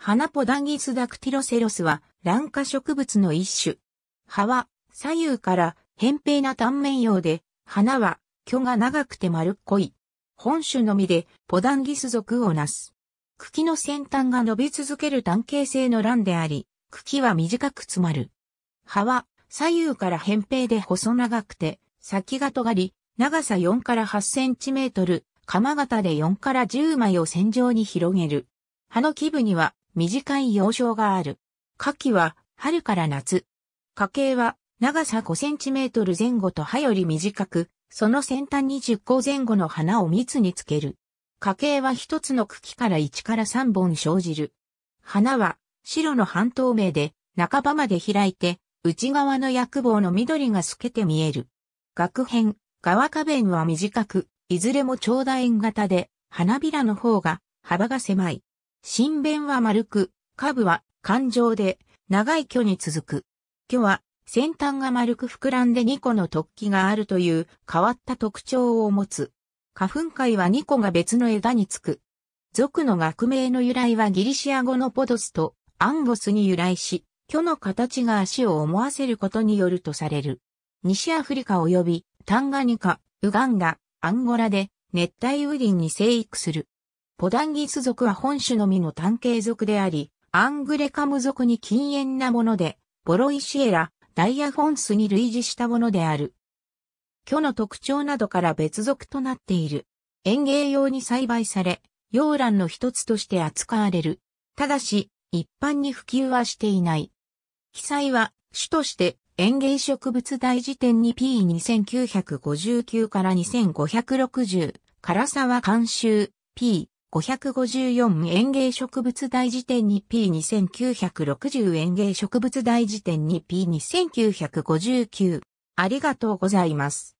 花ポダンギスダクティロセロスは卵化植物の一種。葉は左右から扁平な単面葉で、花は巨が長くて丸っこい。本種のみでポダンギス属をなす。茎の先端が伸び続ける単形性の卵であり、茎は短く詰まる。葉は左右から扁平で細長くて、先が尖り、長さ4から8センチメートル、鎌型で4から10枚を線状に広げる。葉の基部には短い幼少がある。夏季は春から夏。花茎は長さ5センチメートル前後と葉より短く、その先端に10個前後の花を密につける。花茎は一つの茎から1から3本生じる。花は白の半透明で半ばまで開いて内側の薬棒の緑が透けて見える。額編側花弁は短く、いずれも長楕円型で花びらの方が幅が狭い。新弁は丸く、下部は環状で、長い巨に続く。巨は、先端が丸く膨らんで2個の突起があるという変わった特徴を持つ。花粉界は2個が別の枝につく。属の学名の由来はギリシア語のポドスとアンゴスに由来し、巨の形が足を思わせることによるとされる。西アフリカ及びタンガニカ、ウガンダ、アンゴラで熱帯雨林に生育する。ポダンギス族は本種のみの単形族であり、アングレカム族に禁煙なもので、ボロイシエラ、ダイヤフォンスに類似したものである。巨の特徴などから別族となっている。園芸用に栽培され、洋蘭の一つとして扱われる。ただし、一般に普及はしていない。記載は、主として園芸植物大辞典に P2959 から2560、唐沢監修、P 554園芸植物大辞典に P2960 園芸植物大辞典に P2959。ありがとうございます。